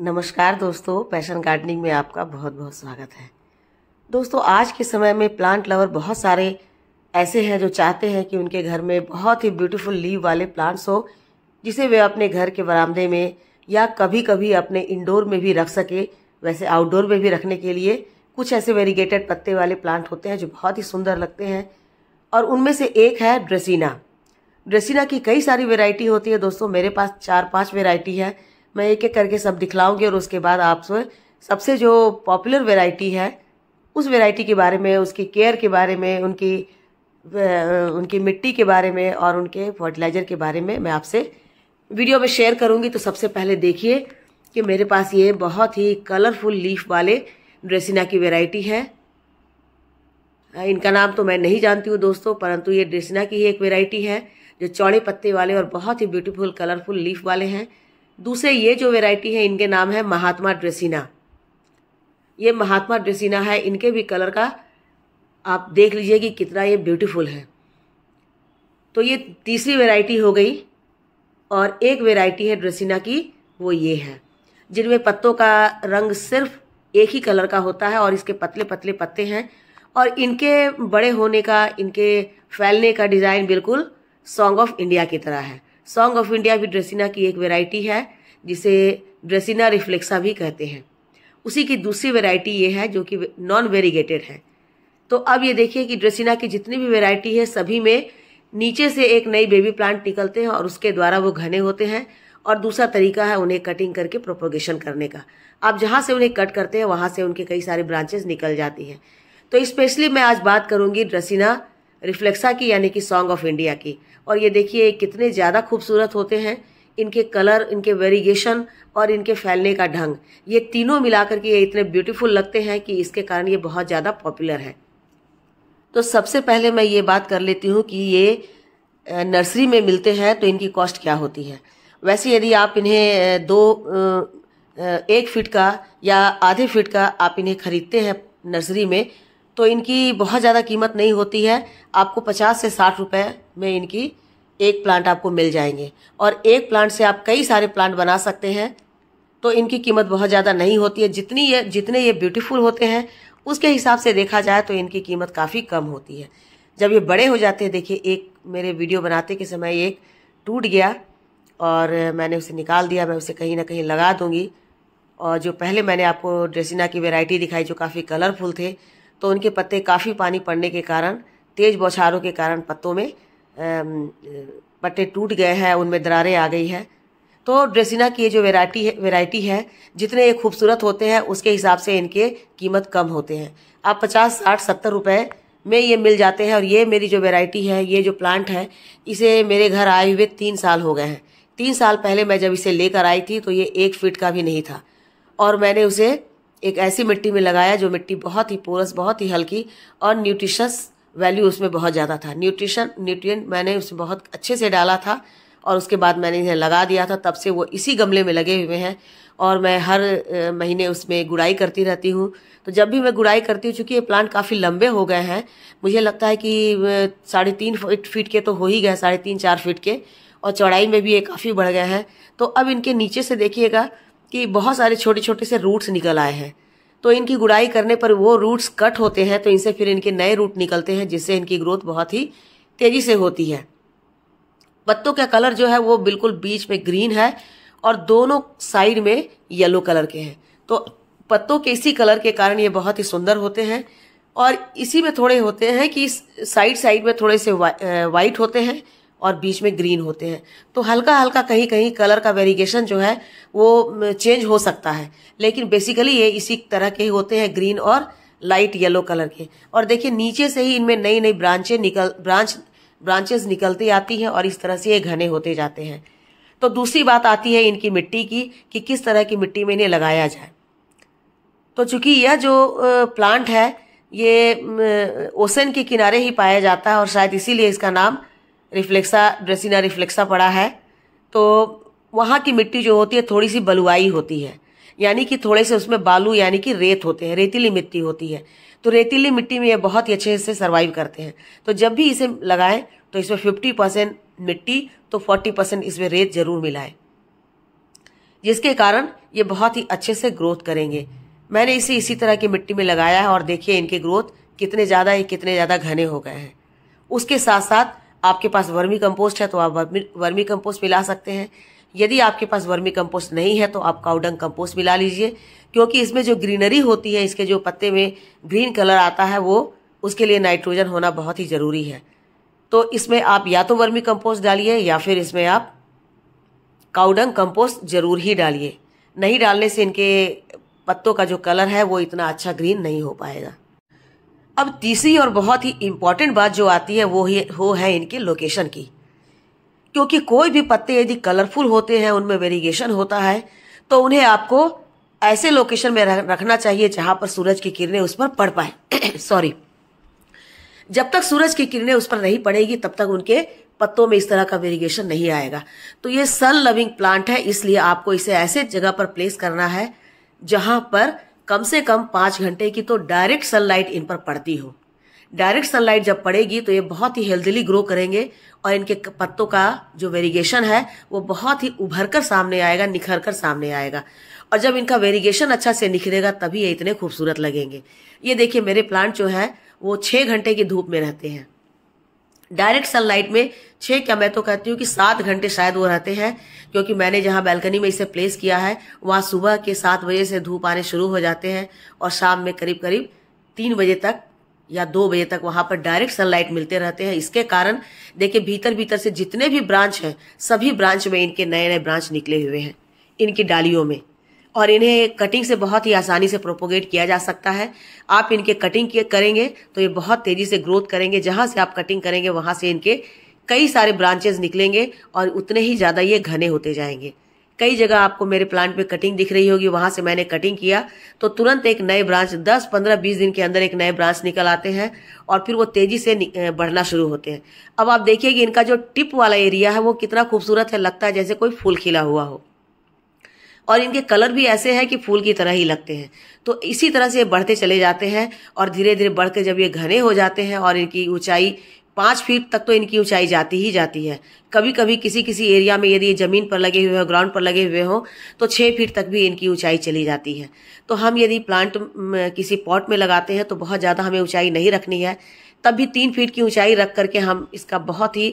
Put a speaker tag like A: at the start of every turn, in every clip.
A: नमस्कार दोस्तों passion gardening में आपका बहुत बहुत स्वागत है दोस्तों आज के समय में प्लांट लवर बहुत सारे ऐसे हैं जो चाहते हैं कि उनके घर में बहुत ही ब्यूटीफुल लीव वाले प्लांट्स हो जिसे वे अपने घर के बरामदे में या कभी कभी अपने इंडोर में भी रख सके वैसे आउटडोर में भी रखने के लिए कुछ ऐसे वेरीगेटेड पत्ते वाले प्लांट होते हैं जो बहुत ही सुंदर लगते हैं और उनमें से एक है ड्रेसिना ड्रेसिना की कई सारी वेराइटी होती है दोस्तों मेरे पास चार पाँच वेराइटी है मैं एक एक करके सब दिखलाऊंगी और उसके बाद आप सबसे जो पॉपुलर वेराइटी है उस वेराइटी के बारे में उसकी केयर के बारे में उनकी उनकी मिट्टी के बारे में और उनके फर्टिलाइज़र के बारे में मैं आपसे वीडियो में शेयर करूंगी तो सबसे पहले देखिए कि मेरे पास ये बहुत ही कलरफुल लीफ वाले ड्रेसिना की वेराइटी है इनका नाम तो मैं नहीं जानती हूँ दोस्तों परंतु ये ड्रेसिना की ही एक वेराइटी है जो चौड़े पत्ते वाले और बहुत ही ब्यूटीफुल कलरफुल लीफ वाले हैं दूसरे ये जो वेराइटी है इनके नाम है महात्मा ड्रेसिना ये महात्मा ड्रेसिना है इनके भी कलर का आप देख लीजिए कि कितना ये ब्यूटीफुल है तो ये तीसरी वेराइटी हो गई और एक वेराइटी है ड्रेसिना की वो ये है जिनमें पत्तों का रंग सिर्फ एक ही कलर का होता है और इसके पतले पतले पत्ते हैं और इनके बड़े होने का इनके फैलने का डिज़ाइन बिल्कुल सॉन्ग ऑफ इंडिया की तरह है सॉन्ग ऑफ इंडिया भी ड्रेसिना की एक वेराइटी है जिसे ड्रेसिना रिफ्लेक्सा भी कहते हैं उसी की दूसरी वेराइटी ये है जो कि नॉन वेरीगेटेड है तो अब ये देखिए कि ड्रेसिना की जितनी भी वेराइटी है सभी में नीचे से एक नई बेबी प्लांट निकलते हैं और उसके द्वारा वो घने होते हैं और दूसरा तरीका है उन्हें कटिंग करके प्रोपोगेशन करने का आप जहाँ से उन्हें कट करते हैं वहाँ से उनके कई सारे ब्रांचेस निकल जाती हैं तो स्पेशली मैं आज बात करूँगी ड्रेसिना रिफ्लेक्सा की यानी कि सॉन्ग ऑफ इंडिया की और ये देखिए कितने ज़्यादा खूबसूरत होते हैं इनके कलर इनके वेरिएशन और इनके फैलने का ढंग ये तीनों मिलाकर के ये इतने ब्यूटीफुल लगते हैं कि इसके कारण ये बहुत ज़्यादा पॉपुलर है तो सबसे पहले मैं ये बात कर लेती हूँ कि ये नर्सरी में मिलते हैं तो इनकी कॉस्ट क्या होती है वैसे यदि आप इन्हें दो एक फिट का या आधे फिट का आप इन्हें खरीदते हैं नर्सरी में तो इनकी बहुत ज़्यादा कीमत नहीं होती है आपको पचास से साठ रुपये में इनकी एक प्लांट आपको मिल जाएंगे और एक प्लांट से आप कई सारे प्लांट बना सकते हैं तो इनकी कीमत बहुत ज़्यादा नहीं होती है जितनी ये जितने ये ब्यूटीफुल होते हैं उसके हिसाब से देखा जाए तो इनकी कीमत काफ़ी कम होती है जब ये बड़े हो जाते हैं देखिए एक मेरे वीडियो बनाते के समय एक टूट गया और मैंने उसे निकाल दिया मैं उसे कहीं ना कहीं लगा दूंगी और जो पहले मैंने आपको ड्रेसिना की वेराइटी दिखाई जो काफ़ी कलरफुल थे तो उनके पत्ते काफ़ी पानी पड़ने के कारण तेज़ बौछारों के कारण पत्तों में पट्टे टूट गए हैं उनमें दरारें आ गई हैं तो ड्रेसिना की ये जो वेराइटी है वेराइटी है जितने ये खूबसूरत होते हैं उसके हिसाब से इनके कीमत कम होते हैं आप पचास साठ सत्तर रुपये में ये मिल जाते हैं और ये मेरी जो वेराइटी है ये जो प्लांट है इसे मेरे घर आए हुए तीन साल हो गए हैं तीन साल पहले मैं जब इसे लेकर आई थी तो ये एक फीट का भी नहीं था और मैंने उसे एक ऐसी मिट्टी में लगाया जो मिट्टी बहुत ही पोरस बहुत ही हल्की और न्यूट्रिशस वैल्यू उसमें बहुत ज़्यादा था न्यूट्रिशन न्यूट्रिएंट मैंने उसमें बहुत अच्छे से डाला था और उसके बाद मैंने इन्हें लगा दिया था तब से वो इसी गमले में लगे हुए हैं और मैं हर महीने उसमें गुड़ाई करती रहती हूँ तो जब भी मैं गुड़ाई करती हूँ चूँकि ये प्लांट काफ़ी लंबे हो गए हैं मुझे लगता है कि साढ़े तीन फीट के तो हो ही गए साढ़े तीन चार फीट के और चौड़ाई में भी ये काफ़ी बढ़ गए हैं तो अब इनके नीचे से देखिएगा कि बहुत सारे छोटे छोटे से रूट्स निकल आए हैं तो इनकी गुड़ाई करने पर वो रूट्स कट होते हैं तो इनसे फिर इनके नए रूट निकलते हैं जिससे इनकी ग्रोथ बहुत ही तेजी से होती है पत्तों का कलर जो है वो बिल्कुल बीच में ग्रीन है और दोनों साइड में येलो कलर के हैं तो पत्तों के इसी कलर के कारण ये बहुत ही सुंदर होते हैं और इसी में थोड़े होते हैं कि साइड साइड में थोड़े से वा, वाइट होते हैं और बीच में ग्रीन होते हैं तो हल्का हल्का कहीं कहीं कलर का वेरिएशन जो है वो चेंज हो सकता है लेकिन बेसिकली ये इसी तरह के ही होते हैं ग्रीन और लाइट येलो कलर के और देखिए नीचे से ही इनमें नई नई ब्रांचे निकल ब्रांच ब्रांचेस निकलती आती हैं और इस तरह से ये घने होते जाते हैं तो दूसरी बात आती है इनकी मिट्टी की कि किस तरह की मिट्टी में इन्हें लगाया जाए तो चूंकि यह जो प्लांट है ये ओसन के किनारे ही पाया जाता है और शायद इसीलिए इसका नाम रिफ्लेक्सा ड्रेसिना रिफ्लेक्सा पड़ा है तो वहाँ की मिट्टी जो होती है थोड़ी सी बलुआई होती है यानी कि थोड़े से उसमें बालू यानी कि रेत होते हैं रेतीली मिट्टी होती है तो रेतीली मिट्टी में ये बहुत ही अच्छे से सर्वाइव करते हैं तो जब भी इसे लगाएं तो इसमें फिफ्टी परसेंट मिट्टी तो फोर्टी परसेंट इसमें रेत जरूर मिलाएं जिसके कारण ये बहुत ही अच्छे से ग्रोथ करेंगे मैंने इसे इसी तरह की मिट्टी में लगाया है और देखिए इनके ग्रोथ कितने ज़्यादा ये कितने ज़्यादा घने हो गए हैं उसके साथ साथ आपके पास वर्मी कंपोस्ट है तो आप वर्मी वर्मी कंपोस्ट मिला सकते हैं यदि आपके पास वर्मी कंपोस्ट नहीं है तो आप काउडंग कंपोस्ट मिला लीजिए क्योंकि इसमें जो ग्रीनरी होती है इसके जो पत्ते में ग्रीन कलर आता है वो उसके लिए नाइट्रोजन होना बहुत ही ज़रूरी है तो इसमें आप या तो वर्मी कंपोस्ट डालिए या फिर इसमें आप काउडंग कंपोस्ट जरूर ही डालिए नहीं डालने से इनके पत्तों का जो कलर है वो इतना अच्छा ग्रीन नहीं हो पाएगा अब तीसरी और बहुत ही इंपॉर्टेंट बात जो आती है वो ही वो है इनके लोकेशन की क्योंकि कोई भी पत्ते यदि कलरफुल होते हैं उनमें वेरिएशन होता है तो उन्हें आपको ऐसे लोकेशन में रखना चाहिए जहाँ पर सूरज की किरणें उस पर पड़ पाए सॉरी जब तक सूरज की किरणें उस पर नहीं पड़ेगी तब तक उनके पत्तों में इस तरह का वेरिएशन नहीं आएगा तो ये सन लविंग प्लांट है इसलिए आपको इसे ऐसे जगह पर प्लेस करना है जहाँ पर कम से कम पाँच घंटे की तो डायरेक्ट सनलाइट इन पर पड़ती हो डायरेक्ट सनलाइट जब पड़ेगी तो ये बहुत ही हेल्दीली ग्रो करेंगे और इनके पत्तों का जो वेरिगेशन है वो बहुत ही उभर कर सामने आएगा निखर कर सामने आएगा और जब इनका वेरिगेशन अच्छा से निखरेगा तभी ये इतने खूबसूरत लगेंगे ये देखिए मेरे प्लांट जो है वो छः घंटे की धूप में रहते हैं डायरेक्ट सनलाइट में छः क्या मैं तो कहती हूँ कि सात घंटे शायद वो रहते हैं क्योंकि मैंने जहाँ बैल्कनी में इसे प्लेस किया है वहाँ सुबह के सात बजे से धूप आने शुरू हो जाते हैं और शाम में करीब करीब तीन बजे तक या दो बजे तक वहां पर डायरेक्ट सनलाइट मिलते रहते हैं इसके कारण देखिए भीतर भीतर से जितने भी ब्रांच हैं सभी ब्रांच में इनके नए नए ब्रांच निकले हुए हैं इनकी डालियों में और इन्हें कटिंग से बहुत ही आसानी से प्रोपोगेट किया जा सकता है आप इनके कटिंग करेंगे तो ये बहुत तेजी से ग्रोथ करेंगे जहां से आप कटिंग करेंगे वहां से इनके कई सारे ब्रांचेस निकलेंगे और उतने ही ज़्यादा ये घने होते जाएंगे कई जगह आपको मेरे प्लांट में कटिंग दिख रही होगी वहां से मैंने कटिंग किया तो तुरंत एक नए ब्रांच 10 15 20 दिन के अंदर एक नए ब्रांच निकल आते हैं और फिर वो तेजी से बढ़ना शुरू होते हैं अब आप देखिए कि इनका जो टिप वाला एरिया है वो कितना खूबसूरत है लगता है जैसे कोई फूल खिला हुआ हो और इनके कलर भी ऐसे हैं कि फूल की तरह ही लगते हैं तो इसी तरह से ये बढ़ते चले जाते हैं और धीरे धीरे बढ़ के जब ये घने हो जाते हैं और इनकी ऊंचाई पाँच फीट तक तो इनकी ऊंचाई जाती ही जाती है कभी कभी किसी किसी एरिया में यदि ये ज़मीन पर लगे हुए हो ग्राउंड पर लगे हुए हों तो छः फीट तक भी इनकी ऊंचाई चली जाती है तो हम यदि प्लांट किसी पॉट में लगाते हैं तो बहुत ज़्यादा हमें ऊंचाई नहीं रखनी है तब भी तीन फीट की ऊंचाई रख करके हम इसका बहुत ही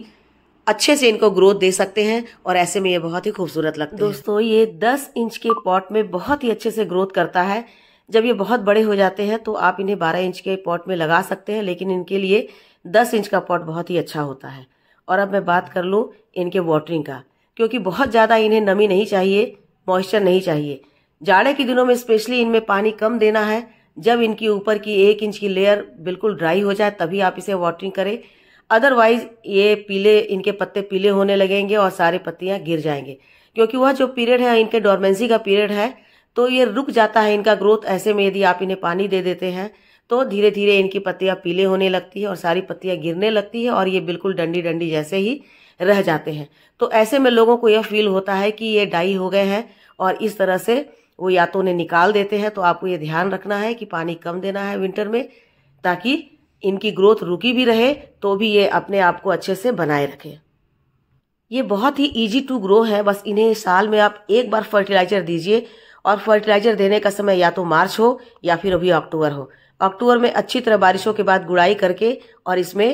A: अच्छे से इनको ग्रोथ दे सकते हैं और ऐसे में ये बहुत ही खूबसूरत लगता है दोस्तों ये दस इंच के पॉट में बहुत ही अच्छे से ग्रोथ करता है जब ये बहुत बड़े हो जाते हैं तो आप इन्हें 12 इंच के पॉट में लगा सकते हैं लेकिन इनके लिए 10 इंच का पॉट बहुत ही अच्छा होता है और अब मैं बात कर लूँ इनके वाटरिंग का क्योंकि बहुत ज़्यादा इन्हें नमी नहीं चाहिए मॉइस्चर नहीं चाहिए जाड़े के दिनों में स्पेशली इनमें पानी कम देना है जब इनकी ऊपर की एक इंच की लेयर बिल्कुल ड्राई हो जाए तभी आप इसे वाटरिंग करें अदरवाइज ये पीले इनके पत्ते पीले होने लगेंगे और सारे पत्तियां गिर जाएंगे क्योंकि वह जो पीरियड है इनके डोरमेंसी का पीरियड है तो ये रुक जाता है इनका ग्रोथ ऐसे में यदि आप इन्हें पानी दे देते हैं तो धीरे धीरे इनकी पत्तियां पीले होने लगती है और सारी पत्तियां गिरने लगती है और ये बिल्कुल डंडी डंडी जैसे ही रह जाते हैं तो ऐसे में लोगों को यह फील होता है कि ये डाई हो गए हैं और इस तरह से वो या तो उन्हें निकाल देते हैं तो आपको ये ध्यान रखना है कि पानी कम देना है विंटर में ताकि इनकी ग्रोथ रुकी भी रहे तो भी ये अपने आप को अच्छे से बनाए रखें ये बहुत ही इजी टू ग्रो है बस इन्हें साल में आप एक बार फर्टिलाइजर दीजिए और फर्टिलाइजर देने का समय या तो मार्च हो या फिर अभी अक्टूबर हो अक्टूबर में अच्छी तरह बारिशों के बाद गुड़ाई करके और इसमें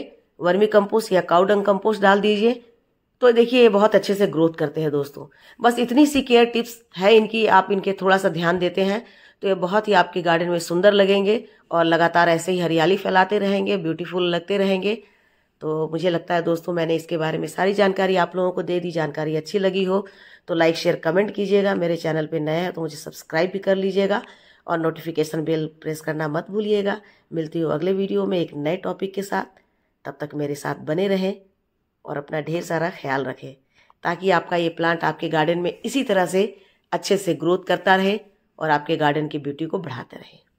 A: वर्मी कंपोस्ट या काउडंग कंपोस्ट डाल दीजिए तो देखिए ये बहुत अच्छे से ग्रोथ करते हैं दोस्तों बस इतनी सी केयर टिप्स है इनकी आप इनके थोड़ा सा ध्यान देते हैं तो ये बहुत ही आपके गार्डन में सुंदर लगेंगे और लगातार ऐसे ही हरियाली फैलाते रहेंगे ब्यूटीफुल लगते रहेंगे तो मुझे लगता है दोस्तों मैंने इसके बारे में सारी जानकारी आप लोगों को दे दी जानकारी अच्छी लगी हो तो लाइक शेयर कमेंट कीजिएगा मेरे चैनल पे नया है तो मुझे सब्सक्राइब भी कर लीजिएगा और नोटिफिकेशन बेल प्रेस करना मत भूलिएगा मिलती हूँ अगले वीडियो में एक नए टॉपिक के साथ तब तक मेरे साथ बने रहें और अपना ढेर सारा ख्याल रखें ताकि आपका ये प्लांट आपके गार्डन में इसी तरह से अच्छे से ग्रोथ करता रहे और आपके गार्डन की ब्यूटी को बढ़ाते रहे